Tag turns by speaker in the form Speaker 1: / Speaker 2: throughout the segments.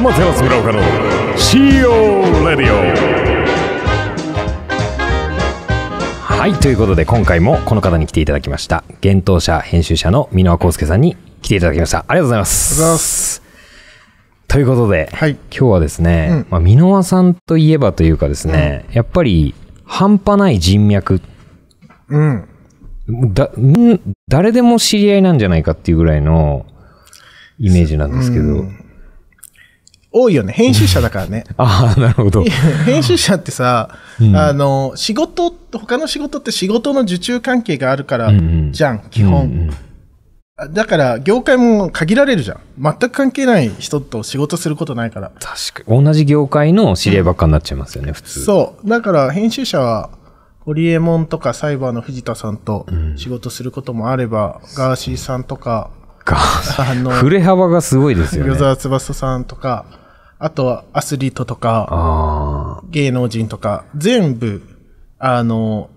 Speaker 1: 天照村岡の CO レディオはいということで今回もこの方に来ていただきました幻冬舎編集者の箕輪康介さんに来ていただきましたありがとうございますということで、はい、今日はですね、うん、まあ、箕輪さんといえばというかですね、うん、やっぱり半端ない人脈、うん、だ誰でも知り合いなんじゃないかっていうぐらいのイメージなんですけど、うん、
Speaker 2: 多いよね。編集者だからね。
Speaker 1: ああ、なるほど。
Speaker 2: 編集者ってさ、うん、あの、仕事、他の仕事って仕事の受注関係があるから、じゃん、うんうん、基本。うんうん、だから、業界も限られるじゃん。全く関係ない人と仕事することないから。
Speaker 1: 確かに。同じ業界の知り合いばっかになっちゃいますよね、うん、普
Speaker 2: 通。そう。だから、編集者は、ホリエモンとかサイバーの藤田さんと仕事することもあれば、うん、ガーシーさんとか、あの、振れ幅がすごいですよね。与沢翼さんとか、あとはアスリートとか、芸能人とか、全部、あの、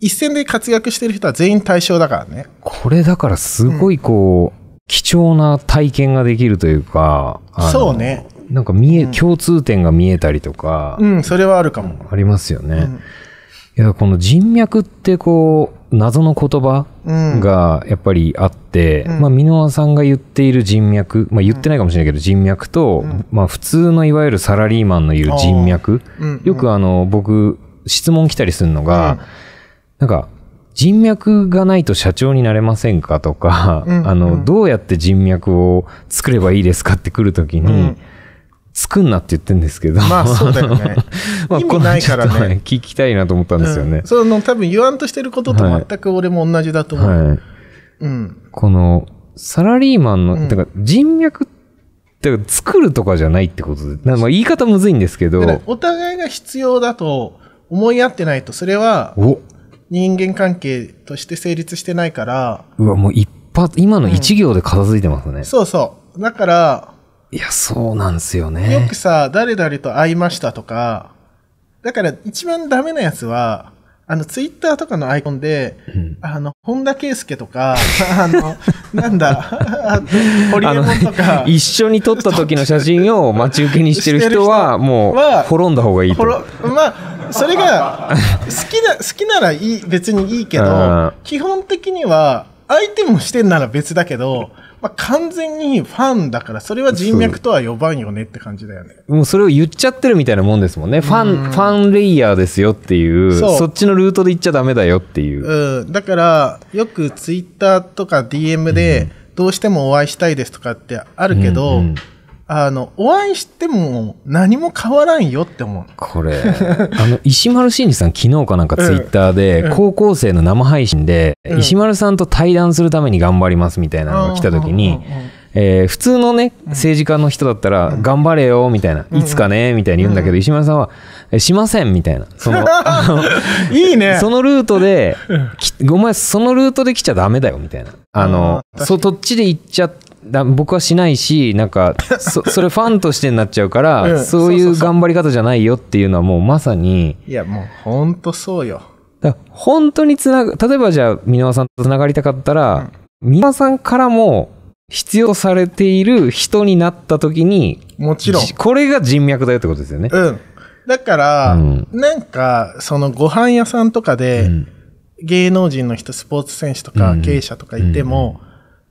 Speaker 2: 一戦で活躍してる人は全員対象だからね。
Speaker 1: これだからすごいこう、うん、貴重な体験ができるというか、そうね。なんか見え、うん、共通点が見えたりとか。
Speaker 2: うん、それはあるかも。
Speaker 1: ありますよね。うん、いや、この人脈ってこう、謎の言葉
Speaker 2: が
Speaker 1: やっぱりあって、うん、まあ、箕輪さんが言っている人脈、まあ、言ってないかもしれないけど人脈と、うん、まあ、普通のいわゆるサラリーマンのいる人脈、うんうん、よくあの僕質問来たりするのが、うん、なんか人脈がないと社長になれませんかとか、うん、あのどうやって人脈を作ればいいですかって来るときに、うん作んなって言ってるんですけど。まあ そうだよね。
Speaker 2: まあ、意味ないからね。
Speaker 1: 聞きたいなと思ったんですよね。うん、
Speaker 2: その多分言わんとしてることと全く俺も同じだと思う。はい。はい、うん。
Speaker 1: この、サラリーマンの、うん、だから
Speaker 2: 人脈って、
Speaker 1: だから作るとかじゃないってことで、まあ、言い方むずいんですけど。
Speaker 2: お互いが必要だと思い合ってないと、それは人間関係として成立してないから。
Speaker 1: うわ、もう一発、今の一行で片付いてますね、
Speaker 2: うん、そうそう。だから、いや、そうなんですよね。よくさ、誰々と会いましたとか、だから一番ダメなやつは、あの、ツイッターとかのアイコンで、うん、あの、本田圭佑とか、あの、なんだ、ホリエモ
Speaker 1: ンとか。一緒に撮った時の写真を待ち受けにしてる人は、もう、滅んだ方がいいと。ま
Speaker 2: あ、それが、好きな、好きならいい、別にいいけど、基本的には、相手もしてんなら別だけど、まあ、完全にファンだから、それは人脈とは呼ばんよねって感じだよね。
Speaker 1: もうそれを言っちゃってるみたいなもんですもんね。ファン、ファンレイヤーですよっていう、そっちのルートで行っちゃダメだよってい
Speaker 2: う。うん。だから、よくツイッターとか DM で、どうしてもお会いしたいですとかってあるけど、うんうんあの、お会いしても何も変わらんよって思う。
Speaker 1: これ、あの、石丸慎二さん昨日かなんかツイッターで、高校生の生配信で、石丸さんと対談するために頑張りますみたいなのが来た時に、えー、普通のね、政治家の人だったら、頑張れよ、みたいな、いつかね、みたいに言うんだけど、石丸さんは、しません、みたいな。その、いいね。そのルートで、ごめん、そのルートで来ちゃダメだよ、みたいな。あの、そ、っちで行っちゃって、だ僕はしないしなんかそ それファンとしてになっちゃうから、うん、そういう頑張り方じゃないよっていうのはもうまさに
Speaker 2: いやもうほんとそうよだ本当につなぐ例えば
Speaker 1: じゃあ箕輪さんとつながりたかったら箕輪、うん、さんからも必要されてい
Speaker 2: る人になった時にもちろん
Speaker 1: これが人脈だよってことですよねうん
Speaker 2: だから、うん、なんかそのご飯屋さんとかで、芸能人の人スポーツ選手とか経営者とかいても、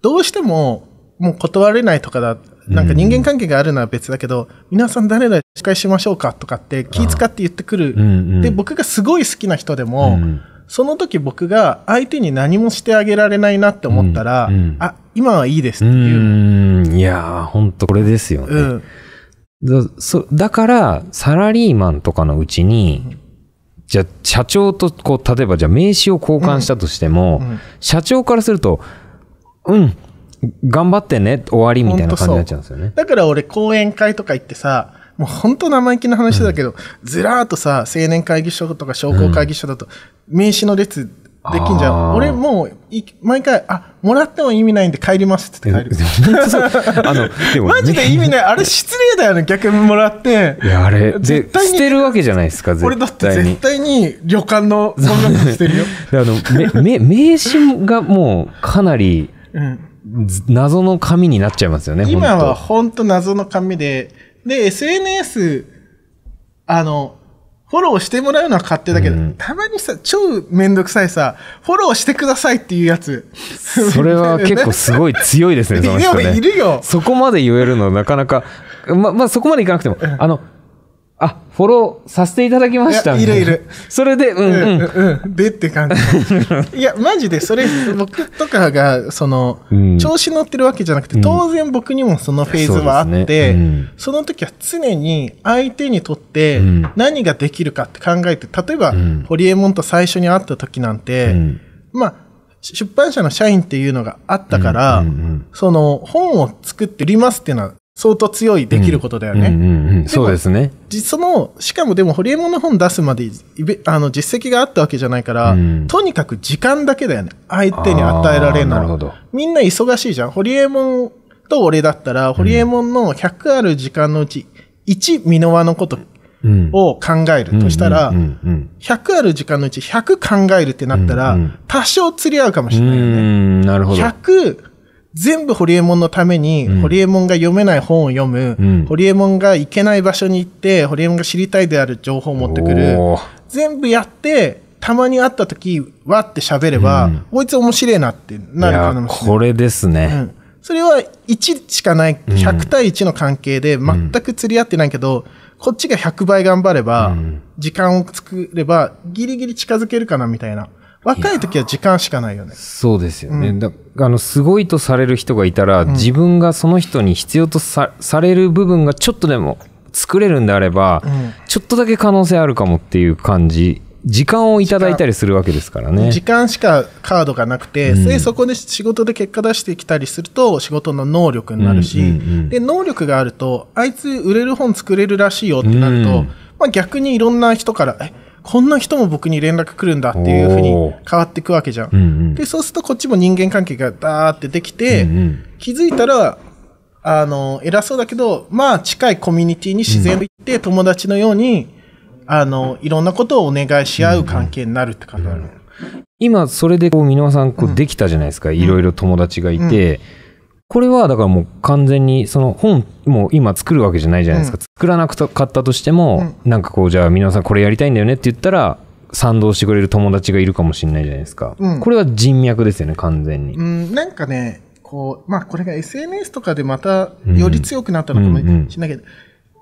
Speaker 2: どうしてももう断れないとかだ、なんか人間関係があるのは別だけど、うん、皆さん誰だ、司会しましょうかとかって気使って言ってくる。で、僕がすごい好きな人でも、うん、その時僕が相手に何もしてあげられないなって思ったら、うんうん、あ、今はいいですっていう。うい
Speaker 1: やー、ほんとこれですよね。うんだそだから、サラリーマンとかのうちに、じゃあ、社長と、こう、例えば、じゃあ名刺を交換したとしても、うんうん、社長からすると、うん、頑張ってね、終わりみたいな感じになっちゃうんですよね。
Speaker 2: だから俺、講演会とか行ってさ、もう本当生意気な話だけど、うん、ずらーっとさ、青年会議所とか商工会議所だと、名刺の列できんじゃん。俺もう、毎回、あ、もらっても意味ないんで帰りますって帰る。あ
Speaker 1: の、でも、ね、マジで意味ない。
Speaker 2: あれ失礼だよね、逆にもらって。い
Speaker 1: や、あれ、絶対に。捨てるわけじゃないですか、絶対に。俺だって絶
Speaker 2: 対に旅館のそんなてるよ。あの、め、め、
Speaker 1: 名刺がもうかなり、うん謎の紙になっちゃいますよね、今は
Speaker 2: 本当謎の紙で、で、SNS、あの、フォローしてもらうのは勝手だけど、うん、たまにさ、超めんどくさいさ、フォローしてくださいっていうやつ。それは 結構す
Speaker 1: ごい強いですね、ね、いるよ、いるよ。そこまで言えるのなかなか、ま、まあ、そこまでいかなくても、あの、あ、フォロ
Speaker 2: ーさせていただきましたいいるいる。それで、うん、うん、うん。でって感じ。いや、マジで、それ、僕とかが、その、調子乗ってるわけじゃなくて、当然僕にもそのフェーズはあって、そ、ね,、の時は常に相手にとって何ができるかって考えて、例えば、ホリエモンと最初に会った時なんて、まあ、出版社の社員っていうのがあったから、その本を作って売りますっていうのは相当強いできることだよね。そうですね。その、しかもでも、ホリエモンの本出すまで、あの、実績があったわけじゃないから、うん、とにかく時間だけだよね。相手に与えられるない。みんな忙しいじゃん。ホリエモンと俺だったら、ホリエモンの100ある時間のうち、1、ミノワのこと、を考えるとしたら、100ある時間のうち100考えるってなったら、多少釣り合うかもしれないよね。なるほど。100、全部ホリエモンのために、うん、ホリエモンが読めない本を読む、うん、ホリエモンが行けない場所に行って、ホリエモンが知りたいである情報を持ってくる。全部やって、たまに会った時、わって喋れば、うん、こいつ面白いなってなる可能性。
Speaker 1: これですね。う
Speaker 2: ん、それは1しかない、100対1の関係で全く釣り合ってないけど、こっちが100倍頑張れば、時間を作れば、ギリギリ近づけるかなみたいな。若い時は時間しかないよね。
Speaker 1: そうですよね、うん、だあのすごいとされる人がいたら、自分がその人に必要とされる部分がちょっとでも作れるんであれば、うん、ちょっとだけ可能性あるかもっていう感じ時間をいただいたりするわけですからね時
Speaker 2: 間しかカードがなくて、うん、でそこで仕事で結果出してきたりすると仕事の能力になるし、うんうんうん、で能力があるとあいつ売れる本作れるらしいよってなると、うん、まあ、逆にいろんな人から「えこんな人も僕に連絡来るんだっていうふうに変わっていくわけじゃん。うんうん、で、そうするとこっちも人間関係がダーってできて、うんうん、気づいたら、あの、偉そうだけど、まあ近いコミュニティに自然で行って、友達のように、あの、いろんなことをお願いし合う関係になるって感じ今、それでこ
Speaker 1: う、箕輪さん、こう、できたじゃないですか。いろいろ友達がいて、うんうんこれはだからもう完全にその本もう今作るわけじゃないじゃないですか、うん、作らなくかったとしても、うん、なんかこうじゃあ皆さんこれやりたいんだよねって言ったら賛同してくれる友達がいるかもしれないじゃないですか、うん、これは人脈ですよね完全に、
Speaker 2: うん、なんかねこうまあこれが SNS とかでまたより強くなったのかもしれないけど、うんうんうん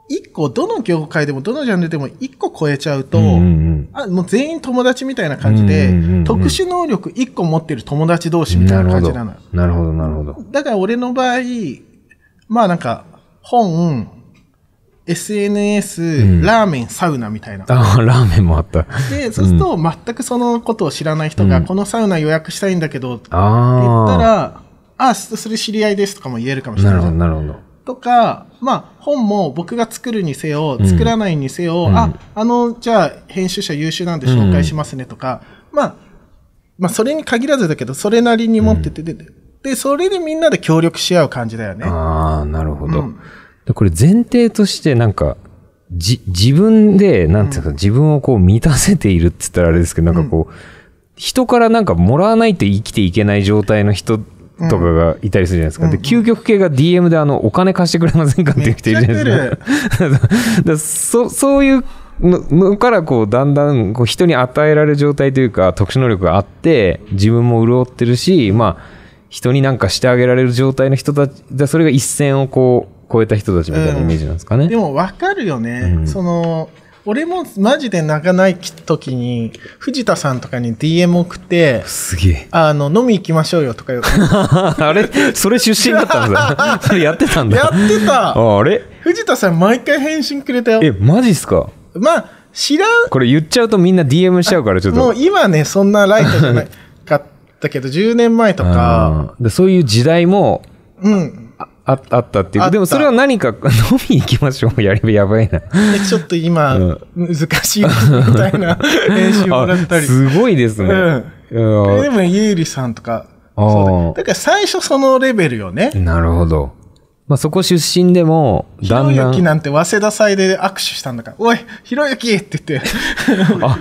Speaker 2: 一個、どの業界でも、どのジャンルでも一個超えちゃうと、うんうん、あもう全員友達みたいな感じで、うんうんうん特殊能力一個持ってる友達同士みたいな感じなのなるほど、なるほど。だから俺の場合、まあなんか、本、SNS、うん、ラーメン、サウナみたいな。あ
Speaker 1: あ、ラーメンもあった。で、そうすると、
Speaker 2: 全くそのことを知らない人が、うん、このサウナ予約したいんだけど、って言っ
Speaker 1: たら、
Speaker 2: ああ、それ知り合いですとかも言えるかもしれない。なるほど、なるほど。とか、まあ、本も僕が作るにせよ、作らないにせよ、うん、あ、あの、じゃあ、編集者優秀なんで紹介しますねとか、うん、まあ、まあ、それに限らずだけど、それなりに持ってて、うん、で、それでみんなで協力し合う感じだよね。あ
Speaker 1: あ、なるほど。でこれ前提としてなんか、じ、自分で、なんていうか、うん、自分をこう満たせているって言ったらあれですけど、なんかこう、うん、人からなんかもらわないと生きていけない状態の人とかがいたりするじゃないですか。うん、で、究極系が DM であの、お金貸してくれませんかっていう人いるじゃないですか。そ、そういうのからこう、だんだんこう人に与えられる状態というか、特殊能力があって、自分も潤ってるし、まあ、人になんかしてあげられる状態の人たち、でそれが一線をこう、超えた人たちみたいなイメージなんです
Speaker 2: かね。うん、でも分かるよね、うん、その俺もマジで泣かない時に藤田さんとかに DM 送ってすげえあの飲み行きましょうよとか言う
Speaker 1: あれそれ出身だったんだ それやってたんだやってたあれ
Speaker 2: 藤田さん毎回返信くれたよえ
Speaker 1: マジっすか
Speaker 2: まあ知らん
Speaker 1: これ言っちゃうとみんな DM しちゃうからちょっともう
Speaker 2: 今ねそんなライトじゃないかったけ
Speaker 1: ど10年前とかでそういう時代もうんあったっていうでもそれは何か 飲みに行きましょうやればやばいなちょっと今、難しいみたいな練 習もらったりすごいですね、うん、でも
Speaker 2: ゆうりさんとかそうだだから最初そのレベルよねなるほどまあ、そこ出
Speaker 1: 身でも、だんだん。ひろゆき
Speaker 2: なんて早稲田祭で握手したんだから、おい、ひろゆきって言ってあ、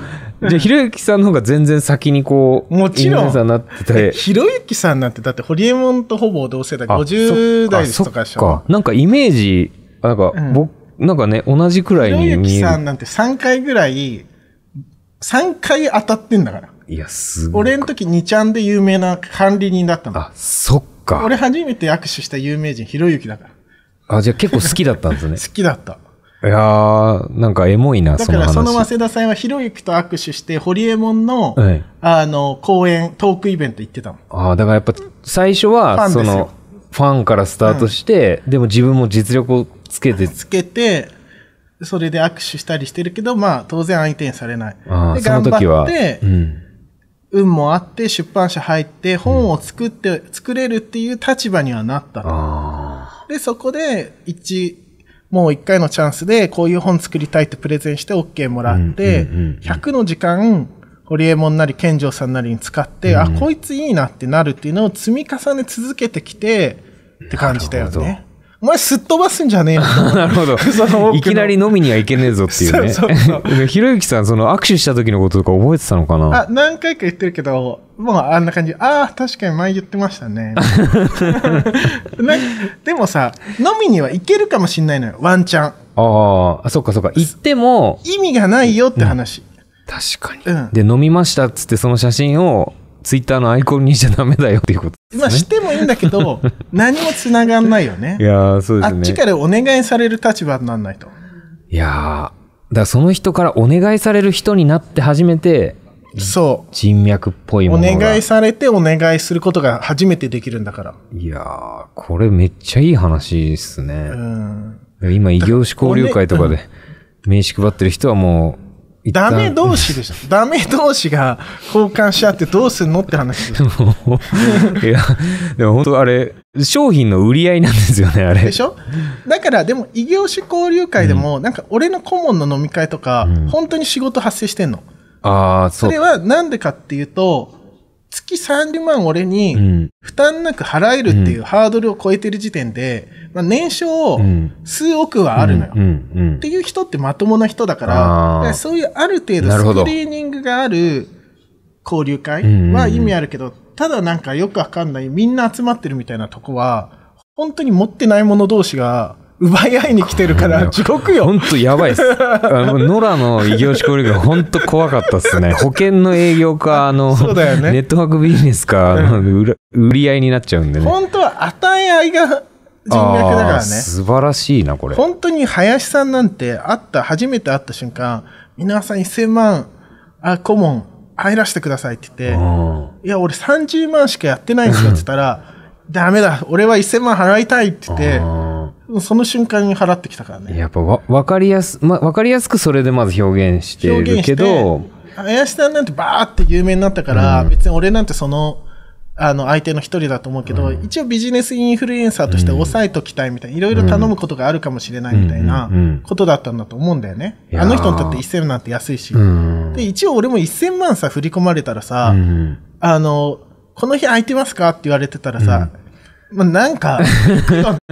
Speaker 2: じゃあ、ひろゆきさんの方が全然先にこう、もちろん。さんなってて。ひろゆきさんなんて、だって、ホリエモンとほぼ同世代、50代ですとかでしょ。か。
Speaker 1: なんかイメージ、なんか、うん、僕、なんかね、同じくらいにひろゆきさん
Speaker 2: なんて3回ぐらい、3回当たってんだから。いや、すごい。俺の時2ちゃんで有名な管理人だったの。あ、そっか。俺初めて握手した有名人、ひろゆきだか
Speaker 1: ら。あ、じゃあ結構好きだったんですね。好きだった。いやー、なんかエモいな、だからその
Speaker 2: 早稲田さんはひろゆきと握手して、ホリエモンの、はい、あの、公演、トークイベント行ってたもん。
Speaker 1: ああ、だからやっぱ最初は、その、ファンからスタートして、うん、でも自分も実力をつけて。つ
Speaker 2: けて、それで握手したりしてるけど、まあ当然相手にされない。あで、その時は。うん、運もあって出版社入って本を作って、うん、作れるっていう立場にはなった。で、そこで一、もう一回のチャンスでこういう本作りたいってプレゼンして OK もらって、100の時間、ホリエモンなり健丈さんなりに使って、あ、こいついいなってなるっていうのを積み重ね続けてきて、って感じだよね。お前すっ飛ばすんじゃねえよ
Speaker 1: なるほど いきなり飲みにはいけねえぞっていうねそうそうそう ひろゆきさんその握手した時のこととか覚えてたのかなあ
Speaker 2: 何回か言ってるけどもうあんな感じああ確かに前言ってましたねでもさ飲みにはいけるかもしんないのよワンチャン
Speaker 1: ああそっかそっか行っても
Speaker 2: 意味がないよって話、うん、確かに、うん、
Speaker 1: で飲みましたっつってその写真をツイッターのアイコンにしちゃダメだよっていうこと
Speaker 2: まあしてもいいんだけど、何も繋がんないよね。
Speaker 1: いやそうですね。あっちから
Speaker 2: お願いされる立場になんないと。いや
Speaker 1: だからその人からお
Speaker 2: 願いされる人になって初めて、そう。人脈っぽいものお願いされてお願いすることが初めてできるんだから。
Speaker 1: いやー、これめっちゃいい話で
Speaker 2: すね。うん。
Speaker 1: 今、異業種交流会とかで名刺配ってる人はもう、
Speaker 2: ダメ同士でしょ。ダメ同士が交換し合ってどうすんのって話 いや、でも本当あれ、商品の売り合いなんですよね、あれ。でしょだから、でも異業種交流会でも、うん、なんか俺の顧問の飲み会とか、うん、本当に仕事発生してんの。
Speaker 1: ああ、そう。それ
Speaker 2: はなんでかっていうと、月30万俺に負担なく払えるっていうハードルを超えてる時点で、まあ、年商数億はあるのよ、
Speaker 1: っ
Speaker 2: ていう人ってまともな人だから、からそういうある程度スクリーニングがある交流会は意味あるけど、ただなんかよくわかんない、みんな集まってるみたいなとこは、本当に持ってない者同士が、奪い合いに来てるから地獄よ本当やばいっす 野
Speaker 1: 良の異業種交流が本当怖かったっすね 保険の営業かあの、ね、ネットワークビジネスか、う売り合いになっちゃうんでね
Speaker 2: 本当は与え合いが人脈だからね素
Speaker 1: 晴らしいなこれ本
Speaker 2: 当に林さんなんて会った初めて会った瞬間皆さん1000万あ顧問入らせてくださいって言って、いや、俺30万しかやってないんですよって言ったら、ダメだ、俺は1000万払いたいって言って、その瞬間に払ってきたからね。や
Speaker 1: っぱわ、分かりやす、ま、かりやすくそれでまず表現
Speaker 2: してるけど、林さんなんてばーって有名になったから、うん、別に俺なんてその、あの、相手の一人だと思うけど、うん、一応ビジネスインフルエンサーとして抑えときたいみたいな、いろいろ頼むことがあるかもしれないみたいなことだったんだと思うんだよね。あの人にとって1000なんて安いし。うん、で、一応俺も1000万さ、振り込まれたらさ、あの、この日空いてますかって言われてたらさ、まあ、なんか、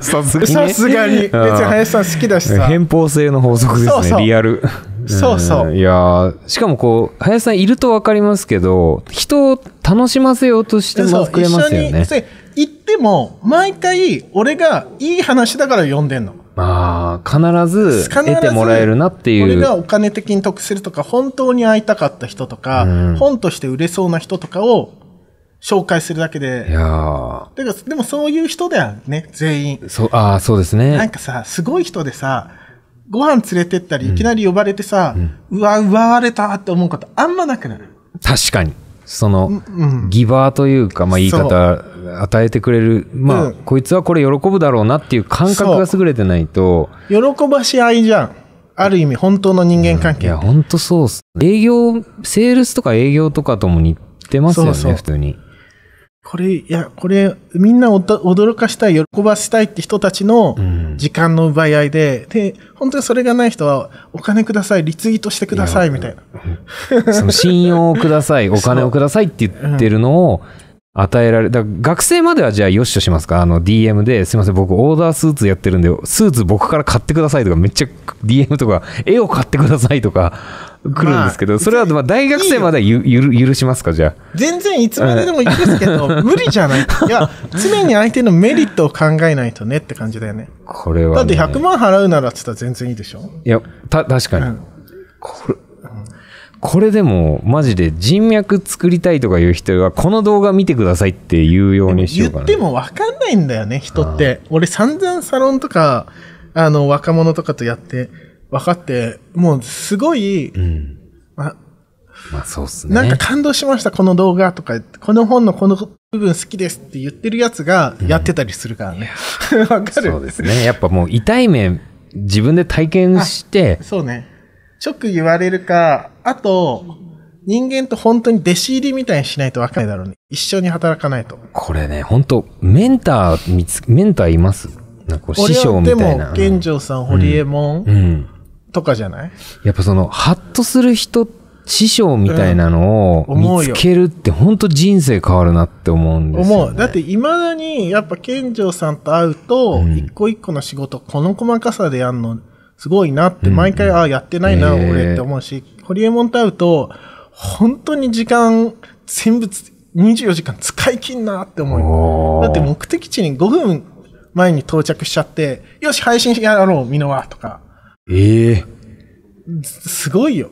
Speaker 1: さすがに、さすがに。別に林さ
Speaker 2: ん好きだしさ。偏
Speaker 1: 方性の法則ですね、そうそうリアル。そうそう。いやしかもこう、林さんいると分かりますけど、
Speaker 2: 人を楽しませようとしてもくれますよね。行っても、毎回、俺がいい話だから呼んでんの。まあ、必
Speaker 1: ず得てもらえるなっていう。俺がお
Speaker 2: 金的に得するとか、本当に会いたかった人とか、うん、本として売れそうな人とかを紹介するだけで。
Speaker 1: いやだか
Speaker 2: ら、でもそういう人だよね、全員。そう、ああ、そうですね。なんかさ、すごい人でさ、ご飯連れてったり、いきなり呼ばれてさ、うん、わ、奪われたって思うことあんまなくなる。
Speaker 1: 確かに。その、うん、ギバーというか、まあ言い方、与えてくれる、まあ、うん、こいつはこれ喜ぶだろうなっていう感覚が優れてないと。
Speaker 2: 喜ばし合いじゃん。ある意味、本当の人間関係、うん、いや、本当そうっす。営
Speaker 1: 業、セールスとか営業とかとも似てますよね、そうそう普通に。
Speaker 2: これ、いや、これ、みんな驚かしたい、喜ばせたいって人たちの時間の奪い合いで、うん、で、本当にそれがない人は、お金ください、リツイートしてください、みたい
Speaker 1: な。その信用をください、お金をくださいって言ってるのを、与えられ、だ学生まではじゃあよしとしますかあの DM で、すいません、僕オーダースーツやってるんで、スーツ僕から買ってくださいとか、めっちゃ DM とか、絵を買ってくださいとか、来るんですけど、まあ、それはまあ大学生までゆゆ許しますかじゃ
Speaker 2: あ全然いつまででもいいですけど無理じゃない いや常に相手のメリットを考えないとねって感じだよね
Speaker 1: これは、ね、だって100
Speaker 2: 万払うならっつったら全然いいでしょ
Speaker 1: いやた確かに、うん、これこれでもマジで人脈作りたいとかいう人はこの動画見てくださいって言うようにしようかな言
Speaker 2: っても分かんないんだよね人って俺散々サロンとかあの若者とかとやって分かって、もうすごい、まあそうっすね。なんか感動しました、この動画とか、この本のこの部分好きですって言ってるやつがやってたりするからね。わ、うん、かるそうですね。
Speaker 1: やっぱもう痛い面、自分で体験して。
Speaker 2: そうね。直言われるか、あと、人間と本当に弟子入りみたいにしないと分かんないだろうね。一緒に働かないと。これね、
Speaker 1: 本当メンター、メンターいますなんか師匠みたいな。でも、
Speaker 2: 玄城さん、堀江門、うん、うんとかじゃない
Speaker 1: やっぱその、ハッとする人、師匠みたいなのを見つけるって本当人生変わるなって思うんですよ、
Speaker 2: ね、思う。だって未だにやっぱ健城さんと会うと、一個一個の仕事、この細かさでやるの、すごいなって、毎回、ああ、やってないな、俺って思うし、堀ホリエモンと会うと、本当に時間、全部、24時間使い切んなって思う。だって目的地に5分前に到着しちゃって、よし、配信やろう、ミノワとか。ええすごいよ。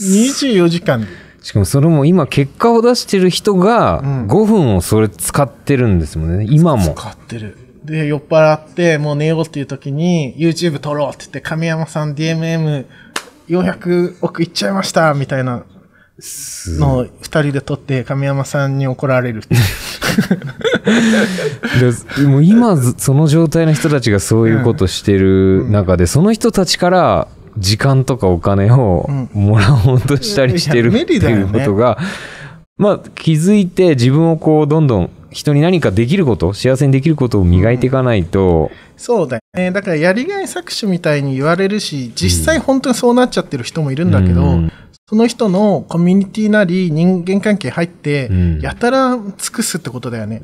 Speaker 2: 24時間。しかもそれも今結果を出してる人
Speaker 1: が5分をそれ使ってるんですもんね、今も使
Speaker 2: ってる。で、酔っ払って、もう寝ようっていう時に、YouTube 撮ろうって言って、神山さん DMM400 億いっちゃいました、みたいなのを人で撮って神山さんに怒られる
Speaker 1: でも今その状態の人たちがそういうことしてる中で、その人たちから時間とかお金をもらおうとしたりしてるっていうことが、まあ気づいて自分をこうどんどん人に何かできること幸せにできることを磨いていかないと、
Speaker 2: えー、だからやりがい搾取みたいに言われるし、実際本当にそうなっちゃってる人もいるんだけど、うん、その人のコミュニティなり人間関係入って、やたら尽くすってことだよね。うん、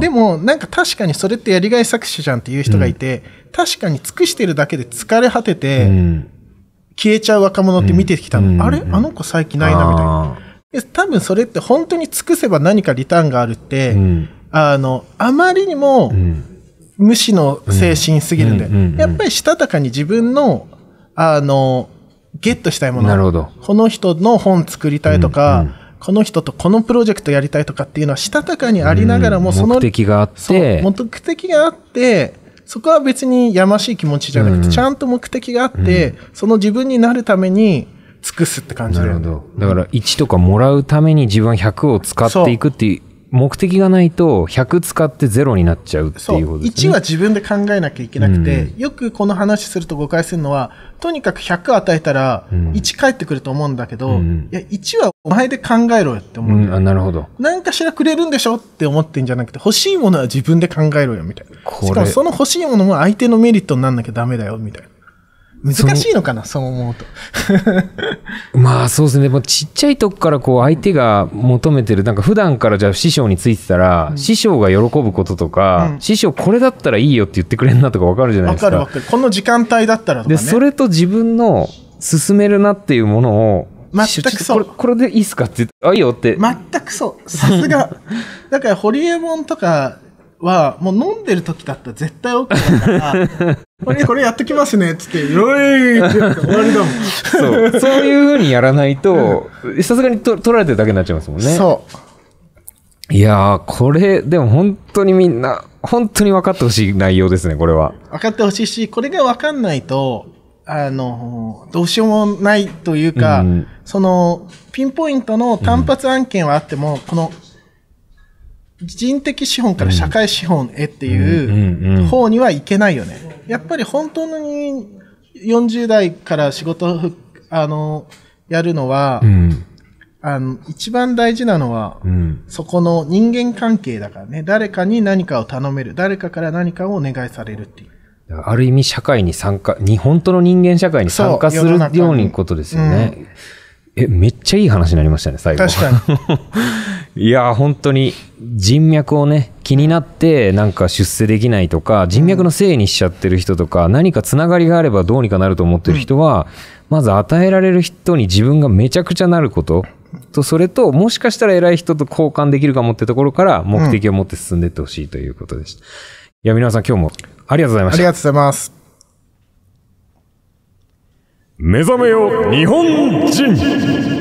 Speaker 2: でも、なんか確かにそれってやりがい搾取じゃんっていう人がいて、うん、確かに尽くしてるだけで疲れ果てて、消えちゃう若者って見てきたの。あれあの子最近ないな、みたいな。多分それって本当に尽くせば何かリターンがあるって、あの、あまりにも、無視の精神すぎるんで、うんうんうん、やっぱりしたたかに自分の、あの、ゲットしたいもの。なるほど。この人の本作りたいとか、うんうん、この人とこのプロジェクトやりたいとかっていうのはしたたかにありながらも、その、目的があって。目的があって、そこは別にやましい気持ちじゃなくて、ちゃんと目的があって、その自分になるために、尽くすって感じるほど。
Speaker 1: だから1とかもらうために自分は100を使っていくっていう目的がないと100使って0になっちゃうっていうことですね。1は自
Speaker 2: 分で考えなきゃいけなくて、うん、よくこの話すると誤解するのは、とにかく100与えたら1返ってくると思うんだけど、うん、いや、1はお前で考えろよって思う、うん、あ、なるほど。何かしらくれるんでしょって思ってんじゃなくて、欲しいものは自分で考えろよみたいな。しかもその欲しいものも相手のメリットにならなきゃダメだよみたいな。難しいのかなそう思うと
Speaker 1: まあそうですねもちっちゃいとこからこう相手が求めてるなんか普段からじゃあ師匠についてたら、うん、師匠が喜ぶこととか、うん、師匠これだったらいいよって言ってくれるなとか分かるじゃないですか分かる
Speaker 2: 分かるこの時間帯だったらとか、ね、でそれと自分の進め
Speaker 1: るなっていうものを全くそうこれでいいっすかってあいいよって全
Speaker 2: くそうさすが だからホリエモンとかは、もう飲んでる時だったら絶対 OK
Speaker 1: だから、
Speaker 2: これ、これやっときますね、つって、よいって終わりだもん。そう。そういうふ
Speaker 1: うにやらないと、さすがにと取られてるだけになっちゃいますもんね。そう。いやー、これ、でも本当にみんな、本当に分かってほしい内容ですね、これは。
Speaker 2: 分かってほしいし、これが分かんないと、あの、どうしようもないというか、うん、その、ピンポイントの単発案件はあっても、うん、この人的資本から社会資本へっていう方にはいけないよね。やっぱり本当に40代から仕事、あの、やるのは、うん、あの、一番大事なのは、うん、そこの人間関係だからね、誰かに何かを頼める、誰かから何かをお願いされるっていう。
Speaker 1: ある意味社会に参加、日本との人間社会に参加するようにことですよね。え、めっちゃいい話になりましたね、最後。確かに。いや、本当に人脈をね、気になってなんか出世できないとか、人脈のせいにしちゃってる人とか、何かつながりがあればどうにかなると思ってる人は、うん、まず与えられる人に自分がめちゃくちゃなること。とそれともしかしたら偉い人と交換できるかもってところから目的を持って進んでいってほしいということでした、うん、いや皆さん今日もあり
Speaker 2: がとうございましたありがとうございます目覚めよ日本人